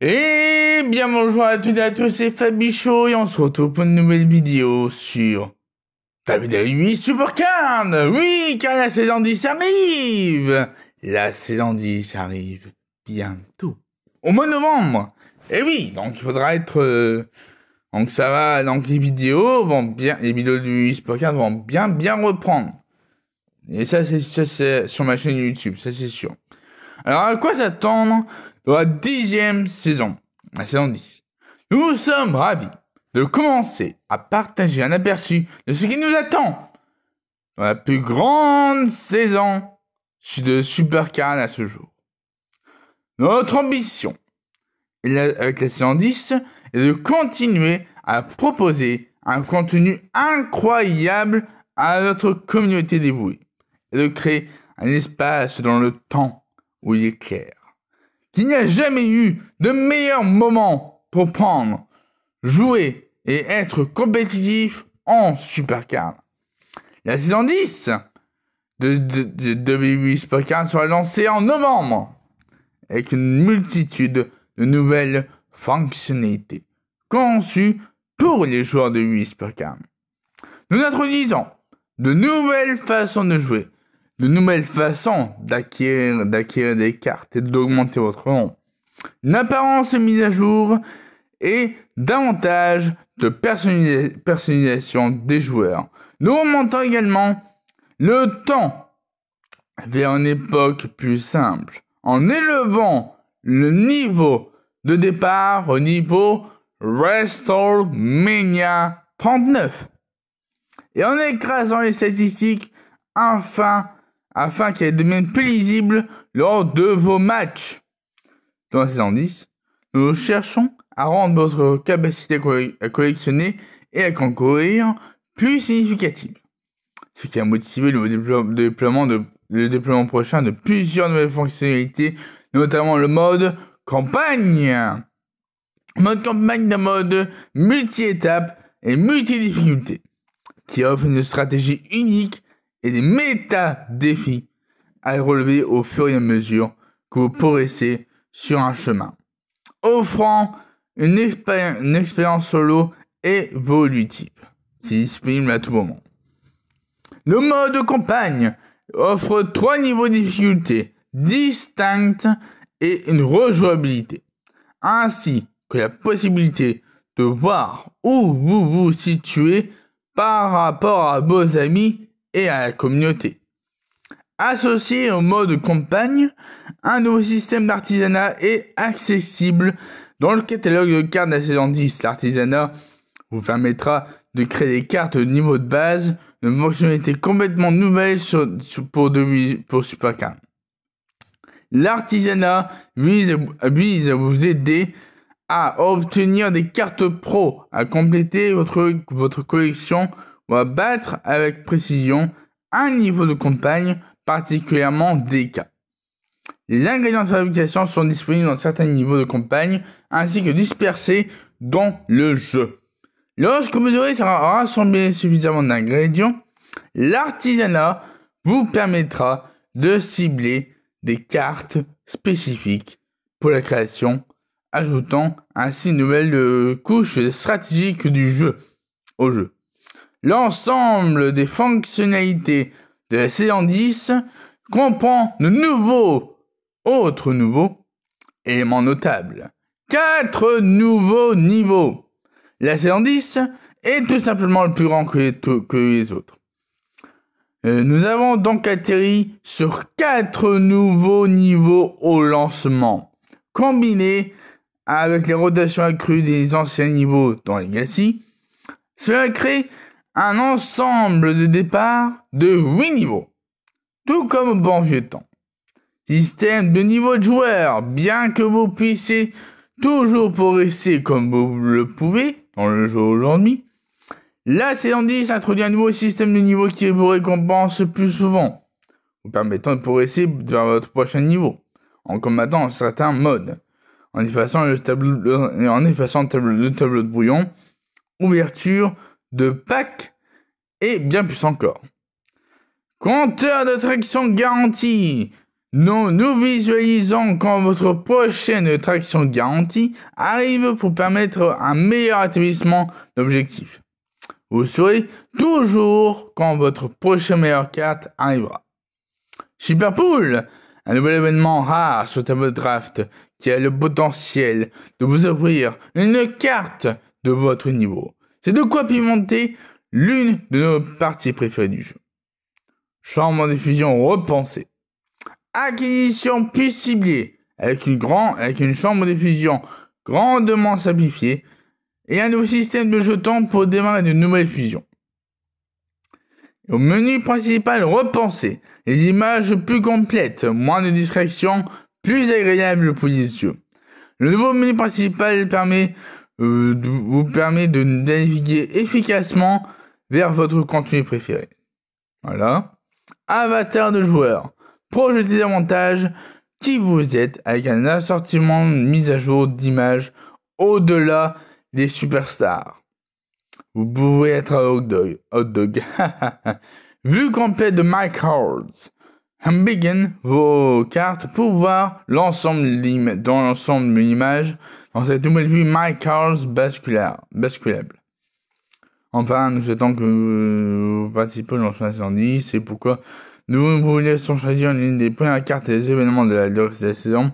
Et bien bonjour à toutes et à tous, c'est Fabichaud, et on se retrouve pour une nouvelle vidéo sur Super Supercard Oui, car la saison 10 arrive La saison 10 arrive bientôt, au mois de novembre Et oui, donc il faudra être... Euh, donc ça va, donc les vidéos vont bien, les vidéos du Supercard vont bien bien reprendre. Et ça c'est sur ma chaîne YouTube, ça c'est sûr. Alors à quoi s'attendre dans la dixième saison, la saison 10 Nous sommes ravis de commencer à partager un aperçu de ce qui nous attend dans la plus grande saison de Supercan à ce jour. Notre ambition avec la saison 10 est de continuer à proposer un contenu incroyable à notre communauté dévouée et de créer un espace dans le temps où il est clair qu'il n'y a jamais eu de meilleur moment pour prendre, jouer et être compétitif en Supercard. La saison 10 de, de, de, de WWE Supercard sera lancée en novembre avec une multitude de nouvelles fonctionnalités conçues pour les joueurs de WWE Supercard. Nous introduisons de nouvelles façons de jouer, de nouvelles façons d'acquérir, d'acquérir des cartes et d'augmenter votre rang. Une apparence mise à jour et davantage de personnalisation des joueurs. Nous augmentons également le temps vers une époque plus simple en élevant le niveau de départ au niveau Mania 39 et en écrasant les statistiques Enfin afin qu'elle devienne lisible lors de vos matchs. Dans la saison 10, nous cherchons à rendre votre capacité à collectionner et à concourir plus significative, ce qui a motivé le déploiement, de, le déploiement prochain de plusieurs nouvelles fonctionnalités, notamment le mode campagne. Mode campagne d'un mode multi-étape et multi-difficulté, qui offre une stratégie unique et des méta-défis à relever au fur et à mesure que vous progressez sur un chemin, offrant une, expérience solo évolutive C'est disponible à tout moment. Le mode de campagne offre trois niveaux de difficulté distincts et une rejouabilité, ainsi que la possibilité de voir où vous vous situez par rapport à vos amis à la communauté. Associé au mode campagne, un nouveau système d'artisanat est accessible dans le catalogue de cartes de la saison 10. L'artisanat vous permettra de créer des cartes au niveau de base, une fonctionnalité complètement nouvelle sur, pour, pour Supercard. L'artisanat vise, vise à vous aider à obtenir des cartes pro, à compléter votre, votre collection va battre avec précision un niveau de campagne particulièrement déca. Les ingrédients de fabrication sont disponibles dans certains niveaux de campagne ainsi que dispersés dans le jeu. Lorsque vous aurez rassemblé suffisamment d'ingrédients, l'artisanat vous permettra de cibler des cartes spécifiques pour la création, ajoutant ainsi une nouvelle euh, couche stratégique du jeu au jeu. L'ensemble des fonctionnalités de la saison 10 comprend de nouveaux, autres nouveaux, éléments notables. Quatre nouveaux niveaux. La saison 10 est tout simplement le plus grand que les, que les autres. Euh, nous avons donc atterri sur quatre nouveaux niveaux au lancement, combinés avec les rotations accrues des anciens niveaux dans Legacy. Cela crée un ensemble de départs de 8 niveaux, tout comme au bon vieux temps. Système de niveau de joueur, bien que vous puissiez toujours progresser comme vous le pouvez dans le jeu aujourd'hui, la saison 10 introduit un nouveau système de niveau qui vous récompense plus souvent, vous permettant de progresser vers votre prochain niveau, en combattant certains modes, en effaçant le tableau, en effaçant le tableau de brouillon, ouverture, de Pâques et bien plus encore. Compteur traction garantie. Nous nous visualisons quand votre prochaine traction garantie arrive pour permettre un meilleur établissement d'objectif. Vous saurez toujours quand votre prochaine meilleure carte arrivera. Superpool, un nouvel événement rare sur tableau draft qui a le potentiel de vous offrir une carte de votre niveau. C'est de quoi pimenter l'une de nos parties préférées du jeu. Chambre de fusion repensée. Acquisition plus ciblée avec une, avec une chambre de fusion grandement simplifiée et un nouveau système de jetons pour démarrer de nouvelles fusions. Au menu principal repensé, les images plus complètes, moins de distractions, plus agréables pour les yeux. Le nouveau menu principal permet euh, vous permet de naviguer efficacement vers votre contenu préféré. Voilà. Avatar de joueur. Projetez davantage qui vous êtes avec un assortiment de mise à jour d'images au-delà des superstars. Vous pouvez être un hot dog. Hot dog. Vue complète de Mike Begin vos cartes pour voir l'ensemble dans l'ensemble de l'image dans cette nouvelle vue My Cars basculaire, basculable. Enfin, nous souhaitons que vous participez au lancement c'est pourquoi nous vous laissons choisir l'une des premières cartes des événements de la, de saison.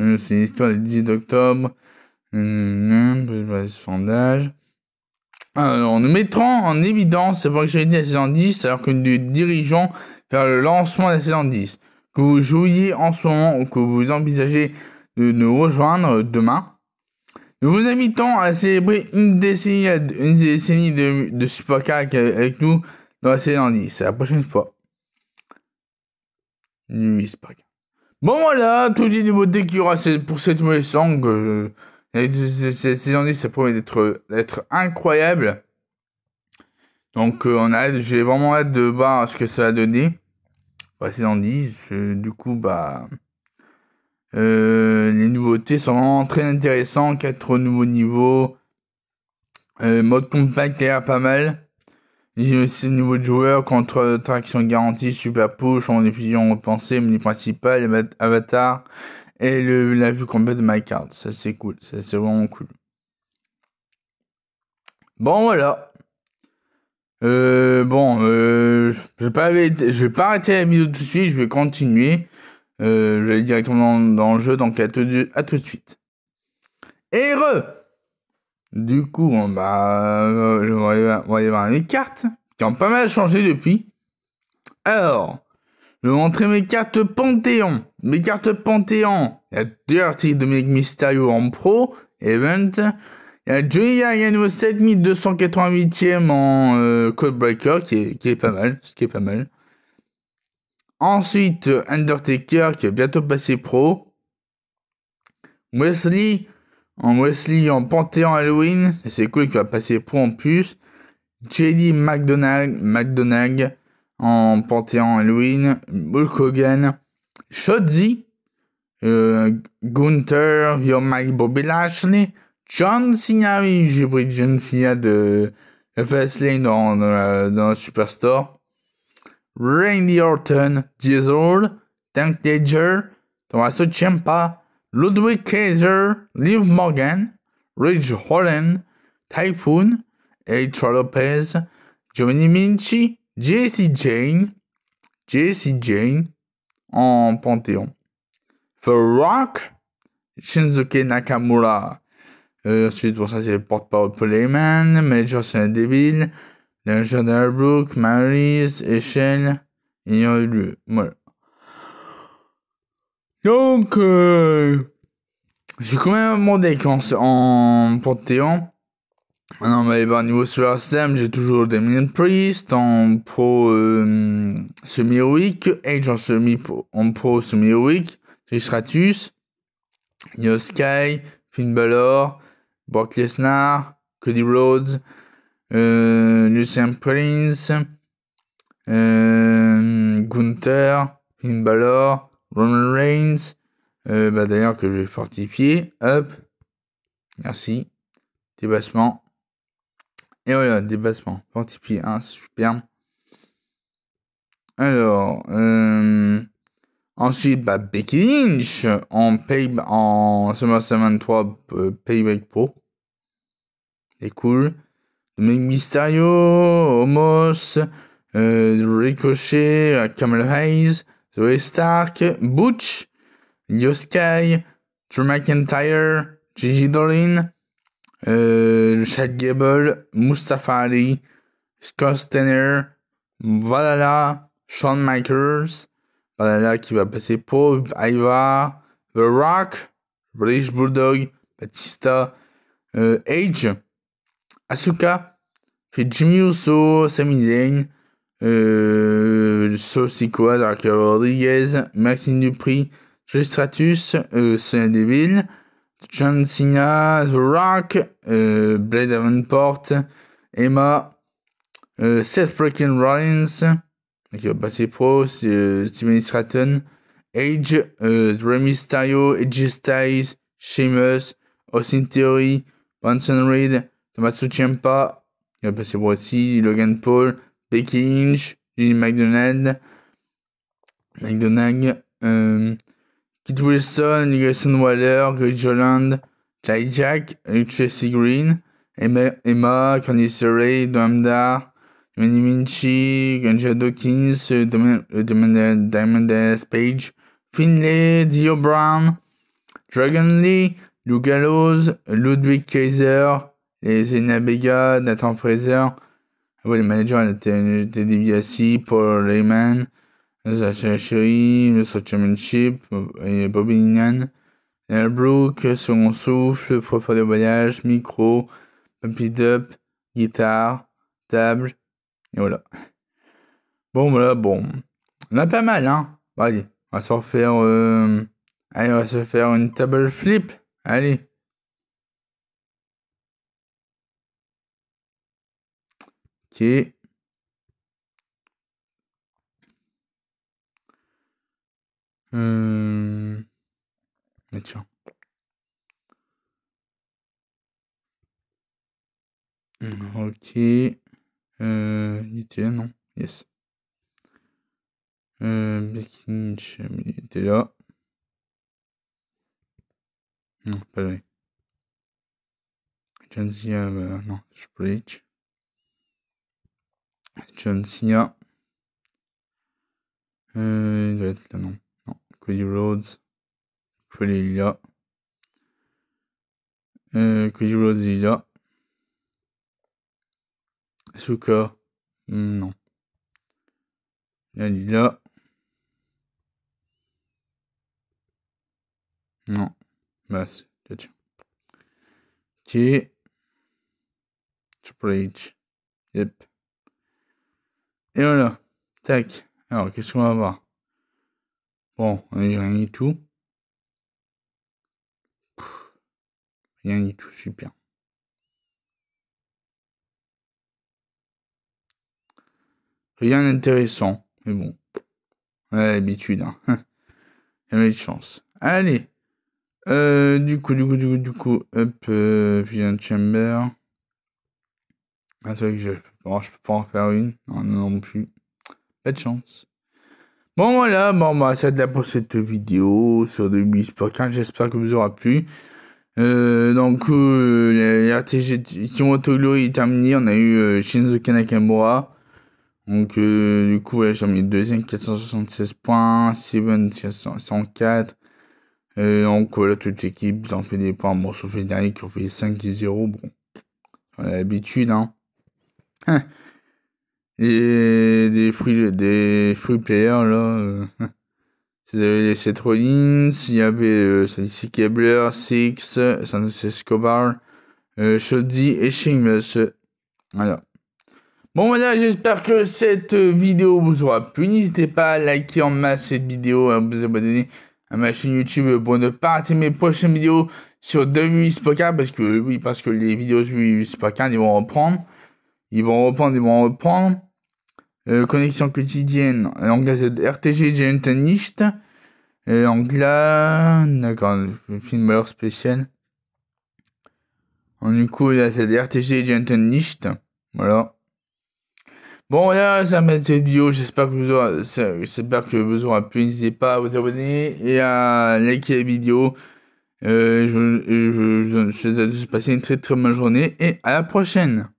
Euh, c'est l'histoire du 10 octobre. Euh, hum, hum, hum, sondage. Alors, nous mettrons en évidence cette que à la saison 10 alors que nous dirigeons vers le lancement de la saison 10. Que vous jouiez en ce moment ou que vous envisagez de nous rejoindre demain. Nous vous invitons à célébrer une décennie, une décennie de, de Supercar avec nous dans la saison 10. À la prochaine fois. Nuit Bon voilà, tout les nouveautés qu'il y aura pour cette mauvaise song. la cette saison 10, ça promet d'être incroyable. Donc euh, on a, j'ai vraiment hâte de voir ce que ça va donner. Bah, dans 10, euh, du coup bah euh, les nouveautés sont vraiment très intéressantes, quatre nouveaux niveaux, mode compact a pas mal. Il y a aussi nouveaux joueurs contre traction garantie, super push, en repensée, menu principal, avatar et le, la vue complète de my Ça c'est cool, ça c'est vraiment cool. Bon voilà, euh, bon, euh, je vais pas, vais pas arrêter la vidéo tout de suite, je vais continuer. Euh, je vais aller directement dans, le jeu, donc à tout, à tout de suite. Et Du coup, on, bah, euh, va, voir les cartes, qui ont pas mal changé depuis. Alors, je vais montrer mes cartes Panthéon. Mes cartes Panthéon, il y a de Dominique Mysterio en pro, Event, Julia Gano 7288e en Codebreaker euh, Code Breaker, qui est, pas mal, ce qui est pas mal. Ensuite, euh, Undertaker, qui est bientôt passé pro. Wesley, en Wesley en Panthéon Halloween, c'est cool qui va passer pro en plus. JD McDonald... McDonald en Panthéon Halloween. Hulk Hogan. Euh, Gunther, Your Mike Bobby John Cena, j'ai pris John Cena de Fastlane dans, dans, Superstore. Randy Orton, Diesel, Tank Danger, Thomas Ciampa, Ludwig Kaiser, Liv Morgan, Ridge Holland, Typhoon, Eitra Lopez, Giovanni Minchi, JC Jane, JC Jane en Panthéon. The Rock, Shinzuke Nakamura, euh, ensuite, pour ça, c'est le porte-parole pour saint Major, c'est un débile. et il y en a eu deux. Voilà. Donc, euh, j'ai quand même demandé deck en Panthéon, non, mais au niveau Super Sam, j'ai toujours des Priest en pro euh, semi week Age en, semi -pro, en pro semi-héroïque, Tristratus, Sky, Finn Balor, Brock Lesnar, Cody Rhodes, euh, Lucien Prince, euh, Gunther, Finn Balor, Roman Reigns, euh, bah d'ailleurs que je vais fortifier, hop, merci, débassement, et voilà, débassement, fortifié un hein, Alors, euh, Ensuite, bah, Becky Lynch en, pay en SummerSlam 3 euh, Payback Pro. C'est cool. Dominique Mysterio, Homos, euh, Ricochet, Camel Hayes, Zoe Stark, Butch, Sky, Drew McIntyre, Gigi Dolin, euh, Chad Gable, Mustafa Ali, Scott Steiner, Valala, Shawn Michaels, Banana qui va passer pour Aiva, The Rock, British Bulldog, Batista, Age, euh, Asuka, Jimmy Uso, Sami Zayn, euh, Dark Rodriguez, Maxine Dupri, Joe Stratus, euh, Sonia Deville, John Cena, The Rock, euh, Blade Davenport, Emma, euh, Seth Freakin' Rollins, a passé bah, Pro, Steven euh, Stratton, Age, euh, Remy Mysterio, Edge Styles, Seamus, Austin Theory, Benson Reed, Tommaso Ciampa, il y a passé Pro aussi, Logan Paul, Becky Lynch, Jimmy McDonald, McDonald, euh, Kit Wilson, Nigel Waller, Greg Joland, Jai Jack, Jesse Green, Emma, Emma Candice Ray, Doamda, Manny Minchi, Gunja Dawkins, Diamond euh, euh, euh, Page, Finlay, Dio Brown, Dragon Lee, Lou Gallows, Ludwig Kaiser, les Zenabega, Nathan Fraser. Ah le les managers étaient DiBiase, Paul Lehman, Zachary, Sherry, le Championship, Bobby Bobby El Brooke, Second Souffle, de Voyage, Micro, It Up, Guitare, Table, et voilà. Bon, voilà, bon. On a pas mal, hein. Bon, allez, on va se refaire... Euh... Allez, on va se faire une table flip. Allez. Ok. Hum... Tiens. Ok. Euh, était non Yes. Euh, Becky il était là. Non, pas vrai. John Cena, euh, non, Triple H. John Cena. Euh, il doit être là, non. Non, Cody Rhodes. Cody est là. Euh, Cody Rhodes il est là. Asuka. Non. là. Non. Bah, c'est Qui Triple H. Et voilà. Tac. Alors, qu'est-ce qu'on va voir Bon, a rien du tout. Rien du tout, super. Rien d'intéressant. Mais bon. On l'habitude, hein. Jamais de chance. Allez. Euh, du coup, du coup, du coup, du coup, hop, vision euh, Chamber. Ah, c'est vrai que je, bon, je peux pas en faire une. Non, non, non plus. Pas de chance. Bon, voilà. Bon, bah, ça la pour cette vidéo sur 2015. J'espère que vous aurez plu. Euh, donc, euh, la, Glory est terminée. On a eu Shinzo donc, euh, du coup, ouais, j'en mis deuxième, 476 points. 704, 104. donc, voilà, toute l'équipe ont fait des points. Bon, sauf les derniers qui ont fait 5 et 0. Bon, on a l'habitude, hein. hein. Et des free, des free players, là. Euh, si vous avez les 7 Rollins, il y avait euh, ci Kebler, Six, Santos Escobar, euh, Shoddy et Sheamus. Voilà. Bon voilà, j'espère que cette euh, vidéo vous aura plu. N'hésitez pas à liker en masse cette vidéo, à vous abonner à ma chaîne YouTube euh, pour ne pas rater mes prochaines vidéos sur 2008 e Poker. parce que euh, oui, parce que les vidéos sur 2008 e ils vont reprendre. Ils vont reprendre, ils vont reprendre. connexion quotidienne, en gazette RTG Gentaniste, Et anglais, d'accord, filmeur spécial. En du coup, là, c'est RTG Gentaniste, voilà. Bon, là, ça m'a cette vidéo. J'espère que vous aurez, j'espère que vous aurez pu. N'hésitez pas à vous abonner et à liker la vidéo. Euh, je, vous souhaite de passer une très très bonne journée et à la prochaine.